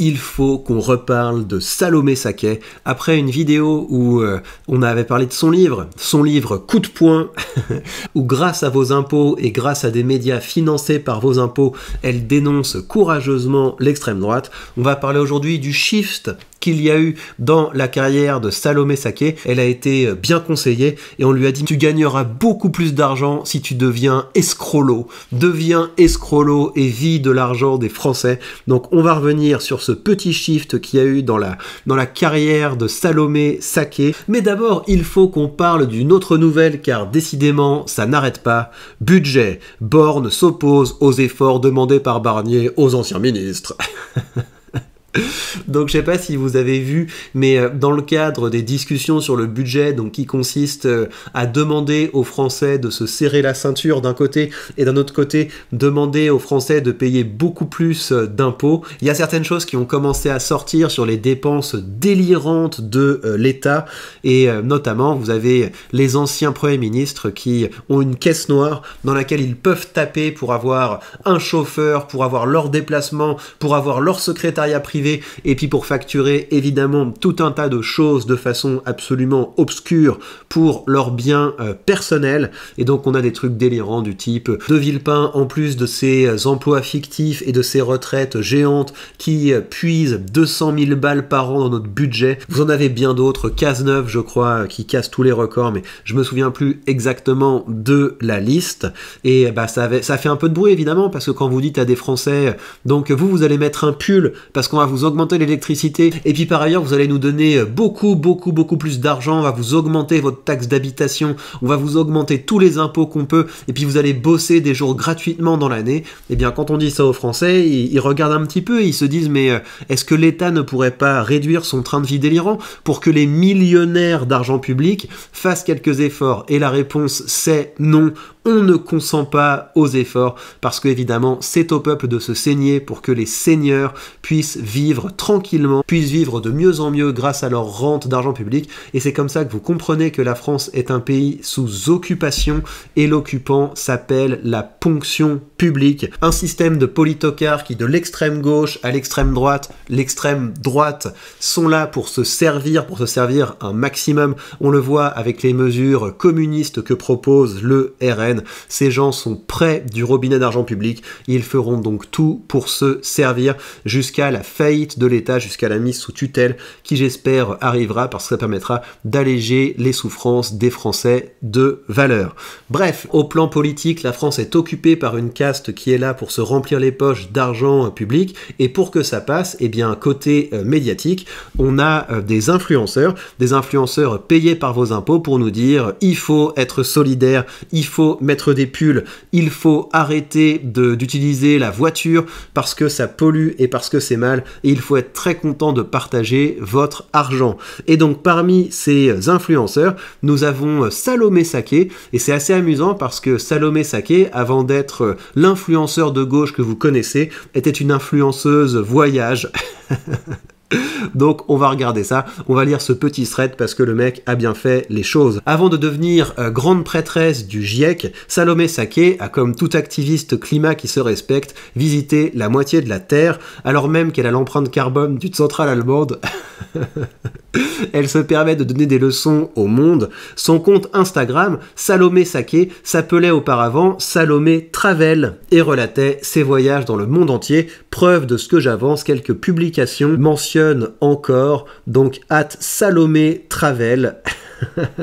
il faut qu'on reparle de Salomé Saquet après une vidéo où euh, on avait parlé de son livre, son livre Coup de poing, où grâce à vos impôts et grâce à des médias financés par vos impôts, elle dénonce courageusement l'extrême droite. On va parler aujourd'hui du shift qu'il y a eu dans la carrière de Salomé Saké. Elle a été euh, bien conseillée et on lui a dit tu gagneras beaucoup plus d'argent si tu deviens escrolo. Deviens escrolo et vis de l'argent des Français. Donc on va revenir sur ce petit shift qu'il y a eu dans la, dans la carrière de Salomé Saké. Mais d'abord, il faut qu'on parle d'une autre nouvelle car décidément, ça n'arrête pas. Budget. Borne s'oppose aux efforts demandés par Barnier aux anciens ministres. Donc je ne sais pas si vous avez vu, mais euh, dans le cadre des discussions sur le budget, donc qui consiste euh, à demander aux Français de se serrer la ceinture d'un côté et d'un autre côté demander aux Français de payer beaucoup plus euh, d'impôts, il y a certaines choses qui ont commencé à sortir sur les dépenses délirantes de l'État et notamment vous avez les anciens premiers ministres qui ont une caisse noire dans laquelle ils peuvent taper pour avoir un chauffeur, pour avoir leur déplacement, pour avoir leur secrétariat privé et puis pour facturer évidemment tout un tas de choses de façon absolument obscure pour leurs biens euh, personnels. Et donc on a des trucs délirants du type euh, De Villepin, en plus de ses euh, emplois fictifs et de ses retraites géantes qui puisent 200 000 balles par an dans notre budget, vous en avez bien d'autres, Cazeneuve je crois, qui casse tous les records, mais je me souviens plus exactement de la liste. Et bah ça, ça fait un peu de bruit évidemment, parce que quand vous dites à des Français, donc vous, vous allez mettre un pull parce qu'on va vous augmenter l'électricité. Et puis par ailleurs, vous allez nous donner euh, beaucoup, beaucoup, beaucoup plus d'argent. On va vous augmenter votre taxe d'habitation. On va vous augmenter tous les impôts qu'on peut. Et puis vous allez bosser des jours gratuitement dans l'année. Et eh bien quand on dit ça aux Français, ils, ils regardent un petit peu et ils se disent mais euh, est-ce que l'État ne pourrait pas réduire son train de vie délirant pour que les millionnaires d'argent public fassent quelques efforts. Et la réponse c'est non on ne consent pas aux efforts parce que évidemment c'est au peuple de se saigner pour que les seigneurs puissent vivre tranquillement, puissent vivre de mieux en mieux grâce à leur rente d'argent public et c'est comme ça que vous comprenez que la France est un pays sous occupation et l'occupant s'appelle la ponction publique, un système de politocar qui de l'extrême gauche à l'extrême droite, l'extrême droite sont là pour se servir, pour se servir un maximum. On le voit avec les mesures communistes que propose le RN ces gens sont près du robinet d'argent public. Ils feront donc tout pour se servir jusqu'à la faillite de l'État, jusqu'à la mise sous tutelle, qui j'espère arrivera parce que ça permettra d'alléger les souffrances des Français de valeur. Bref, au plan politique, la France est occupée par une caste qui est là pour se remplir les poches d'argent euh, public. Et pour que ça passe, eh bien, côté euh, médiatique, on a euh, des influenceurs, des influenceurs payés par vos impôts pour nous dire il faut être solidaire, il faut mettre des pulls, il faut arrêter d'utiliser la voiture parce que ça pollue et parce que c'est mal, et il faut être très content de partager votre argent. Et donc parmi ces influenceurs, nous avons Salomé Saké, et c'est assez amusant parce que Salomé Saké, avant d'être l'influenceur de gauche que vous connaissez, était une influenceuse voyage. Donc on va regarder ça, on va lire ce petit thread parce que le mec a bien fait les choses. Avant de devenir euh, grande prêtresse du GIEC, Salomé Saké a comme tout activiste climat qui se respecte visité la moitié de la Terre alors même qu'elle a l'empreinte carbone d'une centrale allemande. Elle se permet de donner des leçons au monde. Son compte Instagram, Salomé Saké, s'appelait auparavant Salomé Travel et relatait ses voyages dans le monde entier, preuve de ce que j'avance quelques publications mentionnent encore. Donc, at Salomé Travel.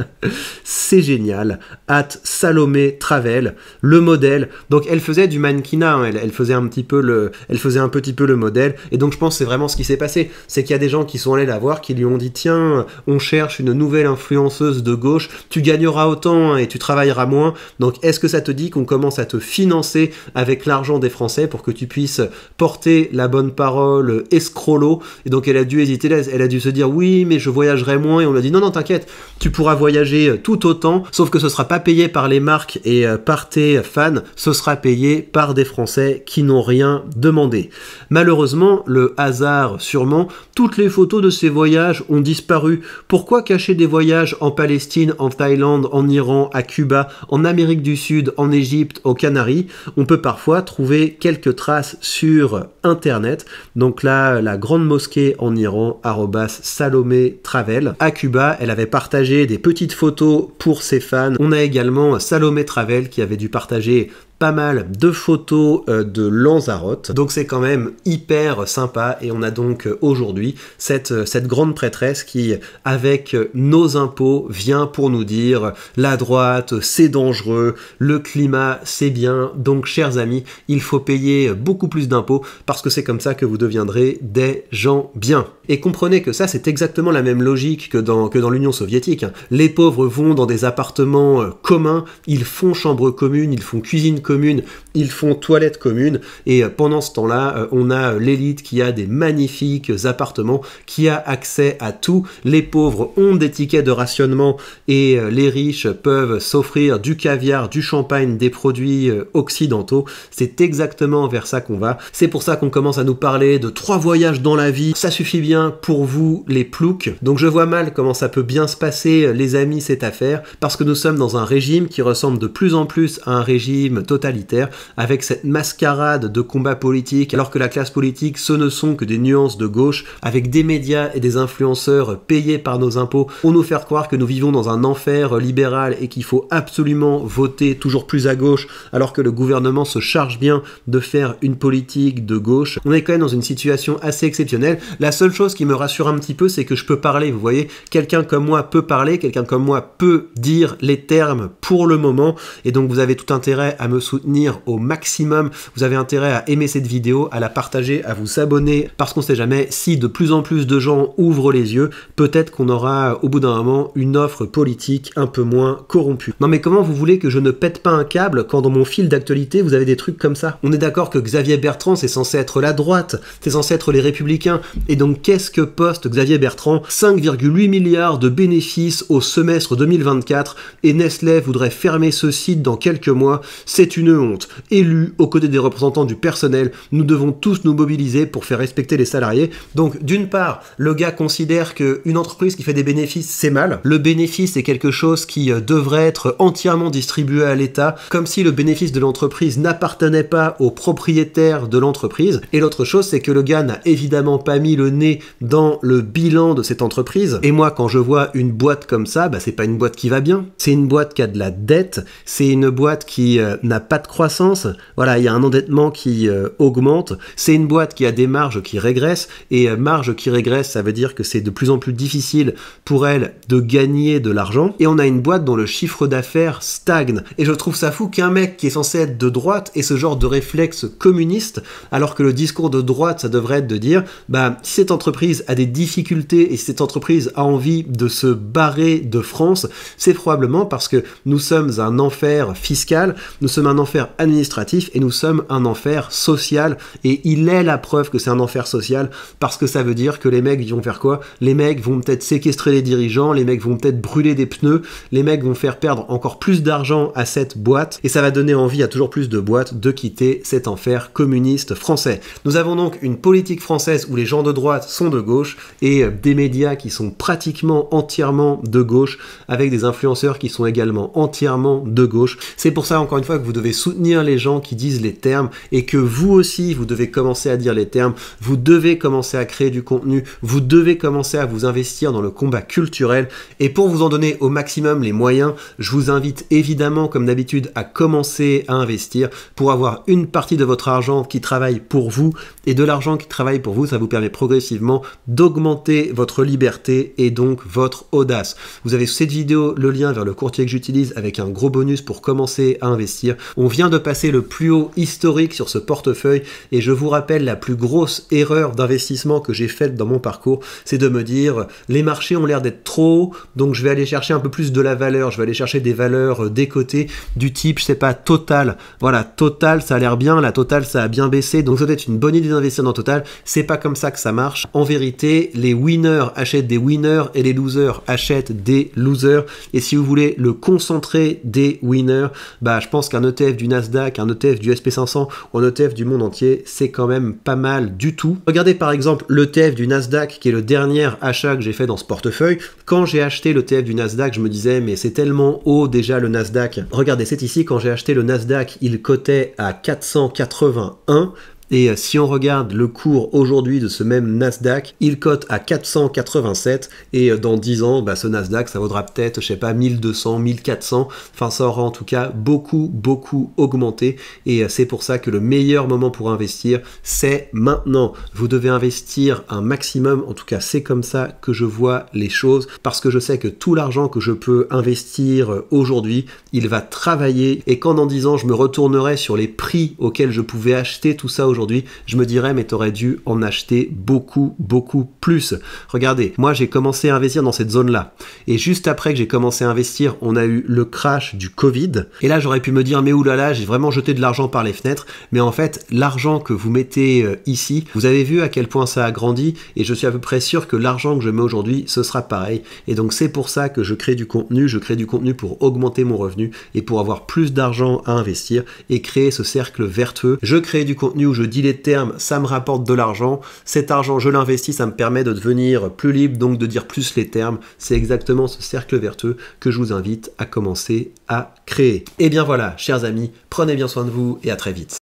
c'est génial. At Salomé Travel, le modèle. Donc elle faisait du mannequinat, hein. elle, faisait un petit peu le, elle faisait un petit peu le modèle. Et donc je pense que c'est vraiment ce qui s'est passé, c'est qu'il y a des gens qui sont allés la voir, qui lui ont dit tiens, on cherche une nouvelle influenceuse de gauche, tu gagneras autant hein, et tu travailleras moins. Donc est-ce que ça te dit qu'on commence à te financer avec l'argent des Français pour que tu puisses porter la bonne parole escrolo Et donc elle a dû hésiter, elle a dû se dire oui, mais je voyagerai moins. Et on lui a dit non non t'inquiète, tu tu pourras voyager euh, tout autant, sauf que ce sera pas payé par les marques et euh, par tes fans, ce sera payé par des Français qui n'ont rien demandé. Malheureusement, le hasard sûrement, toutes les photos de ces voyages ont disparu. Pourquoi cacher des voyages en Palestine, en Thaïlande, en Iran, à Cuba, en Amérique du Sud, en Égypte, aux Canaries On peut parfois trouver quelques traces sur Internet. Donc là, la grande mosquée en Iran, Salomé Travel. À Cuba, elle avait partagé des petites photos pour ses fans. On a également Salomé Travel qui avait dû partager pas mal de photos euh, de Lanzarote. Donc c'est quand même hyper sympa et on a donc euh, aujourd'hui cette, euh, cette grande prêtresse qui, avec nos impôts, vient pour nous dire la droite c'est dangereux, le climat c'est bien, donc chers amis, il faut payer beaucoup plus d'impôts parce que c'est comme ça que vous deviendrez des gens bien. Et comprenez que ça c'est exactement la même logique que dans, que dans l'Union soviétique. Hein. Les pauvres vont dans des appartements communs, ils font chambre commune, ils font cuisine commune, ils font toilette commune. Et euh, pendant ce temps-là, euh, on a euh, l'élite qui a des magnifiques appartements, qui a accès à tout. Les pauvres ont des tickets de rationnement et les riches peuvent s'offrir du caviar, du champagne, des produits occidentaux. C'est exactement vers ça qu'on va. C'est pour ça qu'on commence à nous parler de trois voyages dans la vie. Ça suffit bien pour vous, les ploucs. Donc je vois mal comment ça peut bien se passer, les amis, cette affaire, parce que nous sommes dans un régime qui ressemble de plus en plus à un régime totalitaire totalitaire, avec cette mascarade de combat politique, alors que la classe politique, ce ne sont que des nuances de gauche, avec des médias et des influenceurs payés par nos impôts, pour nous faire croire que nous vivons dans un enfer libéral et qu'il faut absolument voter toujours plus à gauche, alors que le gouvernement se charge bien de faire une politique de gauche. On est quand même dans une situation assez exceptionnelle. La seule chose qui me rassure un petit peu, c'est que je peux parler, vous voyez, quelqu'un comme moi peut parler, quelqu'un comme moi peut dire les termes pour le moment, et donc vous avez tout intérêt à me soutenir au maximum. Vous avez intérêt à aimer cette vidéo, à la partager, à vous abonner, parce qu'on sait jamais si de plus en plus de gens ouvrent les yeux, peut-être qu'on aura euh, au bout d'un moment une offre politique un peu moins corrompue. Non mais comment vous voulez que je ne pète pas un câble quand dans mon fil d'actualité vous avez des trucs comme ça On est d'accord que Xavier Bertrand c'est censé être la droite, c'est censé être les républicains, et donc qu'est-ce que poste Xavier Bertrand 5,8 milliards de bénéfices au semestre 2024 et Nestlé voudrait fermer ce site dans quelques mois, c'est une honte. Élus, aux côtés des représentants du personnel, nous devons tous nous mobiliser pour faire respecter les salariés. Donc, d'une part, le gars considère une entreprise qui fait des bénéfices, c'est mal. Le bénéfice est quelque chose qui euh, devrait être entièrement distribué à l'État, comme si le bénéfice de l'entreprise n'appartenait pas aux propriétaires de l'entreprise. Et l'autre chose, c'est que le gars n'a évidemment pas mis le nez dans le bilan de cette entreprise. Et moi, quand je vois une boîte comme ça, bah, c'est pas une boîte qui va bien. C'est une boîte qui a de la dette. C'est une boîte qui euh, n'a n'a pas de croissance. Voilà, il y a un endettement qui euh, augmente. C'est une boîte qui a des marges qui régressent. Et euh, marges marge qui régresse, ça veut dire que c'est de plus en plus difficile pour elle de gagner de l'argent. Et on a une boîte dont le chiffre d'affaires stagne. Et je trouve ça fou qu'un mec qui est censé être de droite ait ce genre de réflexe communiste, alors que le discours de droite, ça devrait être de dire, bah, si cette entreprise a des difficultés et si cette entreprise a envie de se barrer de France, c'est probablement parce que nous sommes un enfer fiscal, nous sommes un enfer administratif et nous sommes un enfer social. Et il est la preuve que c'est un enfer social parce que ça veut dire que les mecs vont faire quoi Les mecs vont peut-être séquestrer les dirigeants, les mecs vont peut-être brûler des pneus, les mecs vont faire perdre encore plus d'argent à cette boîte et ça va donner envie à toujours plus de boîtes de quitter cet enfer communiste français. Nous avons donc une politique française où les gens de droite sont de gauche et des médias qui sont pratiquement entièrement de gauche avec des influenceurs qui sont également entièrement de gauche. C'est pour ça encore une fois que vous devez soutenir les gens qui disent les termes et que vous aussi, vous devez commencer à dire les termes, vous devez commencer à créer du contenu, vous devez commencer à vous investir dans le combat culturel. Et pour vous en donner au maximum les moyens, je vous invite évidemment, comme d'habitude, à commencer à investir pour avoir une partie de votre argent qui travaille pour vous et de l'argent qui travaille pour vous, ça vous permet progressivement d'augmenter votre liberté et donc votre audace. Vous avez sous cette vidéo le lien vers le courtier que j'utilise avec un gros bonus pour commencer à investir. On vient de passer le plus haut historique sur ce portefeuille et je vous rappelle la plus grosse erreur d'investissement que j'ai faite dans mon parcours, c'est de me dire les marchés ont l'air d'être trop hauts, donc je vais aller chercher un peu plus de la valeur, je vais aller chercher des valeurs euh, décotées du type, je sais pas, Total. Voilà, Total, ça a l'air bien, la Total, ça a bien baissé, donc ça doit être une bonne idée d'investir dans Total. C'est pas comme ça que ça marche. En vérité, les winners achètent des winners et les losers achètent des losers. Et si vous voulez le concentrer des winners, bah, je pense qu'un ETF du Nasdaq, un ETF du SP500 ou un ETF du monde entier, c'est quand même pas mal du tout. Regardez par exemple l'ETF du Nasdaq qui est le dernier achat que j'ai fait dans ce portefeuille. Quand j'ai acheté l'ETF du Nasdaq, je me disais mais c'est tellement haut déjà le Nasdaq. Regardez, c'est ici quand j'ai acheté le Nasdaq, il cotait à 481. Et euh, si on regarde le cours aujourd'hui de ce même Nasdaq, il cote à 487 et euh, dans 10 ans, bah, ce Nasdaq, ça vaudra peut-être, je sais pas, 1200, 1400. Enfin, ça aura en tout cas beaucoup, beaucoup augmenté. Et euh, c'est pour ça que le meilleur moment pour investir, c'est maintenant. Vous devez investir un maximum. En tout cas, c'est comme ça que je vois les choses parce que je sais que tout l'argent que je peux investir aujourd'hui, il va travailler. Et quand dans 10 ans, je me retournerai sur les prix auxquels je pouvais acheter tout ça aujourd'hui, aujourd'hui, je me dirais, mais tu aurais dû en acheter beaucoup, beaucoup plus. Regardez, moi j'ai commencé à investir dans cette zone-là. Et juste après que j'ai commencé à investir, on a eu le crash du Covid. Et là, j'aurais pu me dire, mais oulala, j'ai vraiment jeté de l'argent par les fenêtres. Mais en fait, l'argent que vous mettez euh, ici, vous avez vu à quel point ça a grandi. Et je suis à peu près sûr que l'argent que je mets aujourd'hui, ce sera pareil. Et donc, c'est pour ça que je crée du contenu. Je crée du contenu pour augmenter mon revenu et pour avoir plus d'argent à investir et créer ce cercle vertueux. Je crée du contenu où je dis les termes, ça me rapporte de l'argent, cet argent je l'investis, ça me permet de devenir plus libre, donc de dire plus les termes. C'est exactement ce cercle vertueux que je vous invite à commencer à créer. Et eh bien voilà, chers amis, prenez bien soin de vous et à très vite.